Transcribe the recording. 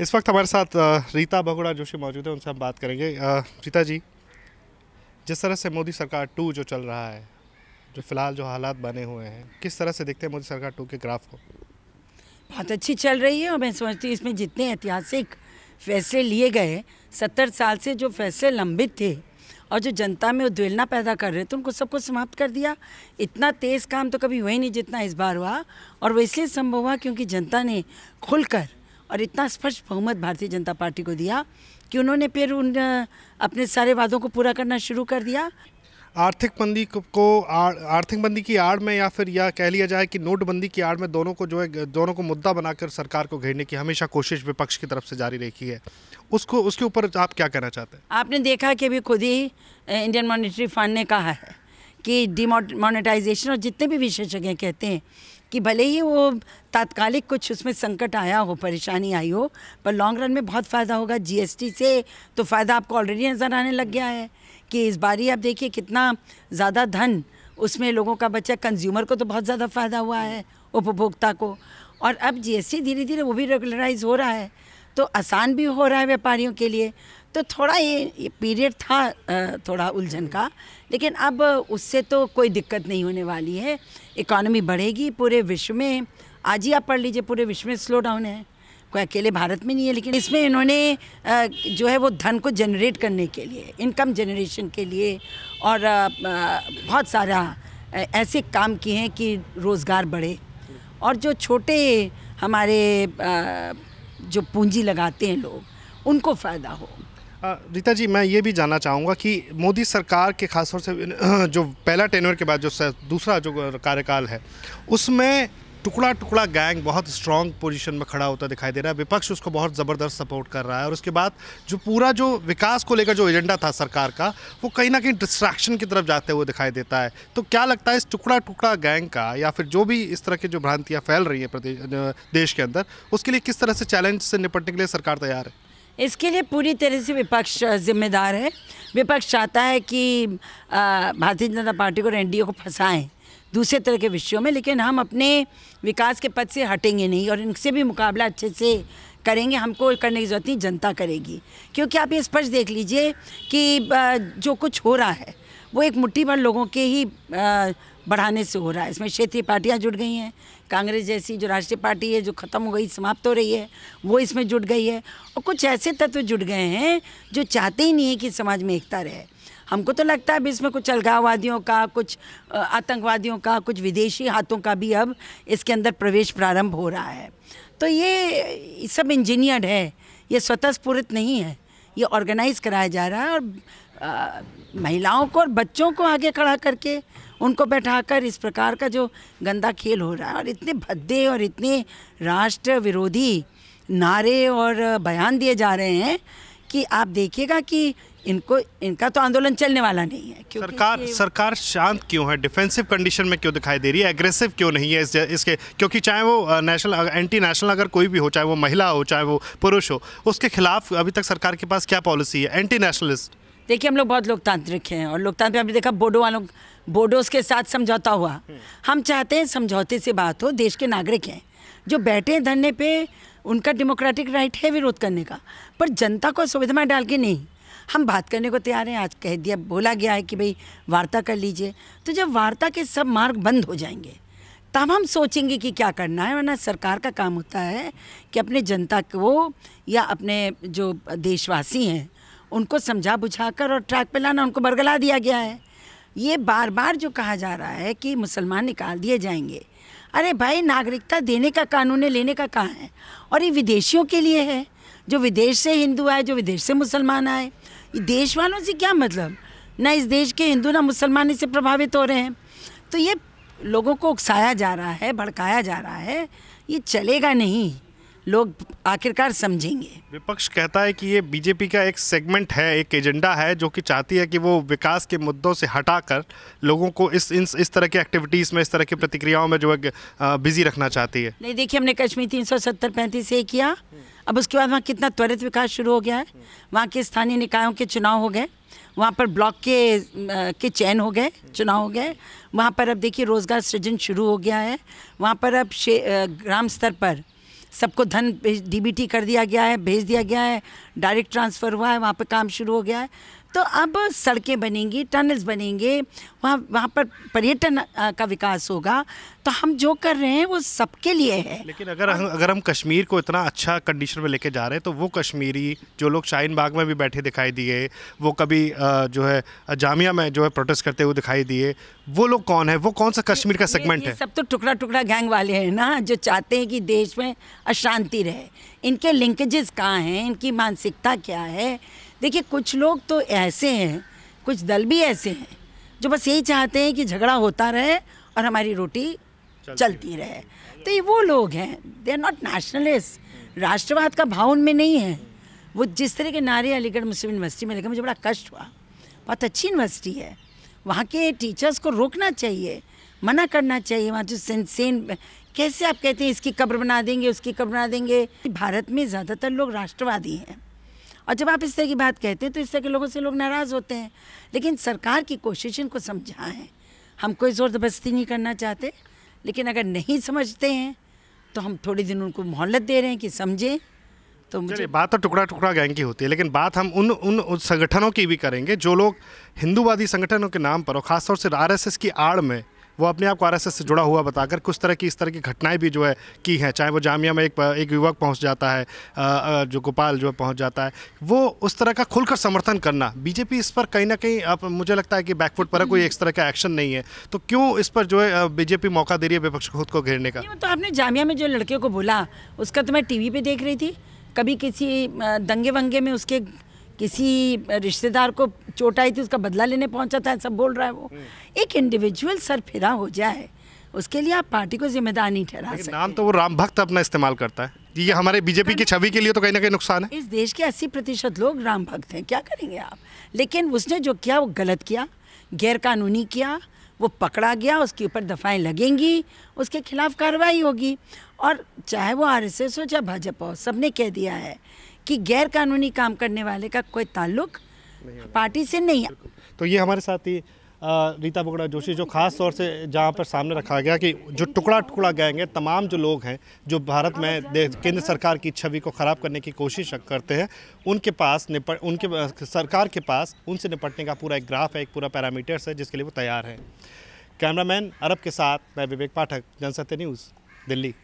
इस वक्त हमारे साथ रीता भगोड़ा जोशी मौजूद है उनसे हम बात करेंगे रीता जी जिस तरह से मोदी सरकार टू जो चल रहा है जो फिलहाल जो हालात बने हुए हैं किस तरह से देखते हैं मोदी सरकार टू के ग्राफ को बहुत अच्छी चल रही है और मैं समझती हूँ इसमें जितने ऐतिहासिक फैसले लिए गए सत्तर साल से जो फैसले लंबित थे और जो जनता में उद्वेलना पैदा कर रहे थे उनको सबको समाप्त कर दिया इतना तेज़ काम तो कभी हुआ ही नहीं जितना इस बार हुआ और वो इसलिए संभव हुआ क्योंकि जनता ने खुलकर और इतना स्पष्ट बहुमत भारतीय जनता पार्टी को दिया कि उन्होंने फिर उन अपने सारे वादों को पूरा करना शुरू कर दिया आर्थिक बंदी को आर्थिक बंदी की आड़ में या फिर यह कह लिया जाए कि नोटबंदी की आड़ में दोनों को जो है दोनों को मुद्दा बनाकर सरकार को घेरने की हमेशा कोशिश विपक्ष की तरफ से जारी रखी है उसको उसके ऊपर आप क्या कहना चाहते हैं आपने देखा कि अभी खुद ही इंडियन मॉनिटरी फंड ने कहा है कि डिमोनिटाइजेशन और जितने भी विशेषज्ञ कहते हैं कि भले ही वो तात्कालिक कुछ उसमें संकट आया हो परेशानी आई हो पर लॉन्ग रन में बहुत फ़ायदा होगा जीएसटी से तो फ़ायदा आपको ऑलरेडी नज़र आने लग गया है कि इस बारी आप देखिए कितना ज़्यादा धन उसमें लोगों का बचा कंज्यूमर को तो बहुत ज़्यादा फ़ायदा हुआ है उपभोक्ता को और अब जीएसटी धीरे धीरे वो भी रेगुलराइज हो रहा है तो आसान भी हो रहा है व्यापारियों के लिए तो थोड़ा ये, ये पीरियड था थोड़ा उलझन का लेकिन अब उससे तो कोई दिक्कत नहीं होने वाली है इकॉनमी बढ़ेगी पूरे विश्व में आज ही आप पढ़ लीजिए पूरे विश्व में स्लो डाउन है कोई अकेले भारत में नहीं है लेकिन इसमें इन्होंने जो है वो धन को जनरेट करने के लिए इनकम जनरेशन के लिए और बहुत सारा ऐसे काम किए हैं कि रोज़गार बढ़े और जो छोटे हमारे जो पूंजी लगाते हैं लोग उनको फ़ायदा हो रीता जी मैं ये भी जानना चाहूँगा कि मोदी सरकार के खासतौर से जो पहला टेनवर के बाद जो दूसरा जो कार्यकाल है उसमें टुकड़ा टुकड़ा गैंग बहुत स्ट्रॉन्ग पोजीशन में खड़ा होता दिखाई दे रहा है विपक्ष उसको बहुत ज़बरदस्त सपोर्ट कर रहा है और उसके बाद जो पूरा जो विकास को लेकर जो एजेंडा था सरकार का वो कहीं ना कहीं डिस्ट्रैक्शन की तरफ जाते हुए दिखाई देता है तो क्या लगता है इस टुकड़ा टुकड़ा गैंग का या फिर जो भी इस तरह की जो भ्रांतियाँ फैल रही है देश के अंदर उसके लिए किस तरह से चैलेंज से निपटने के लिए सरकार तैयार है इसके लिए पूरी तरह से विपक्ष जिम्मेदार है विपक्ष चाहता है कि भारतीय जनता पार्टी को और एनडीए को फंसाएं दूसरे तरह के विषयों में लेकिन हम अपने विकास के पद से हटेंगे नहीं और इनसे भी मुकाबला अच्छे से करेंगे हमको करने की जरूरत नहीं जनता करेगी क्योंकि आप ये स्पष्ट देख लीजिए कि जो कुछ हो रहा है वो एक मुट्ठी भर लोगों के ही बढ़ाने से हो रहा है इसमें क्षेत्रीय पार्टियां जुड़ गई हैं कांग्रेस जैसी जो राष्ट्रीय पार्टी है जो ख़त्म हो गई समाप्त हो रही है वो इसमें जुट गई है और कुछ ऐसे तत्व जुट गए हैं जो चाहते ही नहीं है कि समाज में एकता रहे हमको तो लगता है अब इसमें कुछ अलगाववादियों का कुछ आतंकवादियों का कुछ विदेशी हाथों का भी अब इसके अंदर प्रवेश प्रारंभ हो रहा है तो ये सब इंजीनियर्ड है ये स्वतः स्फूर्त नहीं है ये ऑर्गेनाइज कराया जा रहा है और आ, महिलाओं को और बच्चों को आगे खड़ा करके उनको बैठाकर इस प्रकार का जो गंदा खेल हो रहा है और इतने भद्दे और इतने राष्ट्र विरोधी नारे और बयान दिए जा रहे हैं कि आप देखिएगा कि इनको इनका तो आंदोलन चलने वाला नहीं है क्योंकि सरकार सरकार शांत क्यों है डिफेंसिव कंडीशन में क्यों दिखाई दे रही है एग्रेसिव क्यों नहीं है इस, इसके क्योंकि चाहे वो नेशनल एंटी नेशनल अगर कोई भी हो चाहे वो महिला हो चाहे वो पुरुष हो उसके खिलाफ अभी तक सरकार के पास क्या पॉलिसी है एंटी नेशनलिस्ट देखिए हम लोग बहुत लोकतांत्रिक हैं और लोकतांत्रिक आपने देखा बोडो वालों बोडोस के साथ समझौता हुआ हम्म। हम चाहते हैं समझौते से बात हो देश के नागरिक हैं जो बैठे हैं धरने पे उनका डेमोक्रेटिक राइट है विरोध करने का पर जनता को सुविधा में डाल के नहीं हम बात करने को तैयार हैं आज कह दिया बोला गया है कि भाई वार्ता कर लीजिए तो जब वार्ता के सब मार्ग बंद हो जाएंगे तब हम सोचेंगे कि क्या करना है वरना सरकार का काम होता है कि अपने जनता को या अपने जो देशवासी हैं उनको समझा बुझा कर और ट्रैक पे लाना उनको बरगला दिया गया है ये बार बार जो कहा जा रहा है कि मुसलमान निकाल दिए जाएंगे अरे भाई नागरिकता देने का कानून लेने का कहाँ है और ये विदेशियों के लिए है जो विदेश से हिंदू आए जो विदेश से मुसलमान आए देश वालों से क्या मतलब ना इस देश के हिंदू ना मुसलमान इससे प्रभावित हो रहे हैं तो ये लोगों को उकसाया जा रहा है भड़काया जा रहा है ये चलेगा नहीं लोग आखिरकार समझेंगे विपक्ष कहता है कि ये बीजेपी का एक सेगमेंट है एक एजेंडा है जो कि चाहती है कि वो विकास के मुद्दों से हटाकर लोगों को इस इस, इस तरह की एक्टिविटीज़ में इस तरह की प्रतिक्रियाओं में जो है बिजी रखना चाहती है नहीं देखिए हमने कश्मीर तीन सौ सत्तर पैंतीस ए किया अब उसके बाद वहाँ कितना त्वरित विकास शुरू हो गया है वहाँ के स्थानीय निकायों के चुनाव हो गए वहाँ पर ब्लॉक के के चयन हो गए चुनाव हो गए वहाँ पर अब देखिए रोज़गार सृजन शुरू हो गया है वहाँ पर अब ग्राम स्तर पर सबको धन डीबीटी कर दिया गया है भेज दिया गया है डायरेक्ट ट्रांसफ़र हुआ है वहाँ पे काम शुरू हो गया है तो अब सड़कें बनेंगी टनल्स बनेंगे वहाँ वहाँ पर पर्यटन का विकास होगा तो हम जो कर रहे हैं वो सबके लिए है लेकिन अगर हम अगर हम कश्मीर को इतना अच्छा कंडीशन में लेके जा रहे हैं तो वो कश्मीरी जो लोग शाहीन बाग में भी बैठे दिखाई दिए वो कभी जो है जामिया में जो है प्रोटेस्ट करते हुए दिखाई दिए वो लोग कौन है वो कौन सा कश्मीर का सेगमेंट है सब तो टुकड़ा टुकड़ा गैंग वाले हैं ना जो चाहते हैं कि देश में अशांति रहे इनके लिंकेजेस कहाँ हैं इनकी मानसिकता क्या है देखिए कुछ लोग तो ऐसे हैं कुछ दल भी ऐसे हैं जो बस यही चाहते हैं कि झगड़ा होता रहे और हमारी रोटी चलती, चलती रहे तो ये वो लोग हैं दे आर नॉट नेशनलिस्ट राष्ट्रवाद का भाव उनमें नहीं है वो जिस तरह के नारे अलीगढ़ मुस्लिम यूनिवर्सिटी में लेकर मुझे बड़ा कष्ट हुआ बहुत अच्छी यूनिवर्सिटी है वहाँ के टीचर्स को रोकना चाहिए मना करना चाहिए वहाँ जो सेंसेन कैसे आप कहते हैं इसकी कब्र बना देंगे उसकी कब्र बना देंगे भारत में ज़्यादातर लोग राष्ट्रवादी हैं और जब आप इस तरह की बात कहते हैं तो इस तरह के लोगों से लोग नाराज़ होते हैं लेकिन सरकार की कोशिश इनको समझाएं हम कोई ज़ोर ज़बरदस्ती नहीं करना चाहते लेकिन अगर नहीं समझते हैं तो हम थोड़े दिन उनको मोहलत दे रहे हैं कि समझें तो मुझे बात तो टुकड़ा टुकड़ा गैंग की होती है लेकिन बात हम उन उन, संगठनों की भी करेंगे जो लोग हिंदूवादी संगठनों के नाम पर और ख़ासतौर से आर की आड़ में वो अपने आप को आर से जुड़ा हुआ बताकर कुछ तरह की इस तरह की घटनाएं भी जो है की हैं चाहे वो जामिया में एक एक युवक पहुंच जाता है जो गोपाल जो पहुंच जाता है वो उस तरह का खुलकर समर्थन करना बीजेपी इस पर कहीं ना कहीं आप मुझे लगता है कि बैकफुट पर कोई एक तरह का एक्शन नहीं है तो क्यों इस पर जो है बीजेपी मौका दे रही है विपक्ष खुद को घेरने का तो आपने जामिया में जो लड़के को बोला उसका तो मैं टीवी वी देख रही थी कभी किसी दंगे वंगे में उसके किसी रिश्तेदार को चोट आई थी उसका बदला लेने पहुंचा था सब बोल रहा है वो हम्म। एक इंडिविजुअल सर फिरा हो जाए उसके लिए आप पार्टी को जिम्मेदार नहीं ठहरा सकते नाम तो वो राम भक्त अपना इस्तेमाल करता है ये हमारे बीजेपी की छवि के लिए तो कहीं ना कहीं नुकसान है इस देश के अस्सी प्रतिशत लोग राम भक्त हैं क्या करेंगे आप लेकिन उसने जो किया वो गलत किया गैरकानूनी किया वो पकड़ा गया उसके ऊपर दफाएं लगेंगी उसके खिलाफ कार्रवाई होगी और चाहे वो आरएसएस हो चाहे भाजपा हो सबने कह दिया है कि गैर कानूनी काम करने वाले का कोई ताल्लुक पार्टी से नहीं है तो ये हमारे साथ ही रीता बोगड़ा जोशी जो खास तौर से जहाँ पर सामने रखा गया कि जो टुकड़ा टुकड़ा गैंग है तमाम जो लोग हैं जो भारत में केंद्र सरकार की छवि को ख़राब करने की कोशिश करते हैं उनके पास निपट उनके सरकार के पास उनसे निपटने का पूरा एक ग्राफ है एक पूरा पैरामीटर्स है जिसके लिए वो तैयार हैं कैमरामैन अरब के साथ मैं विवेक पाठक जनसत्य न्यूज़ दिल्ली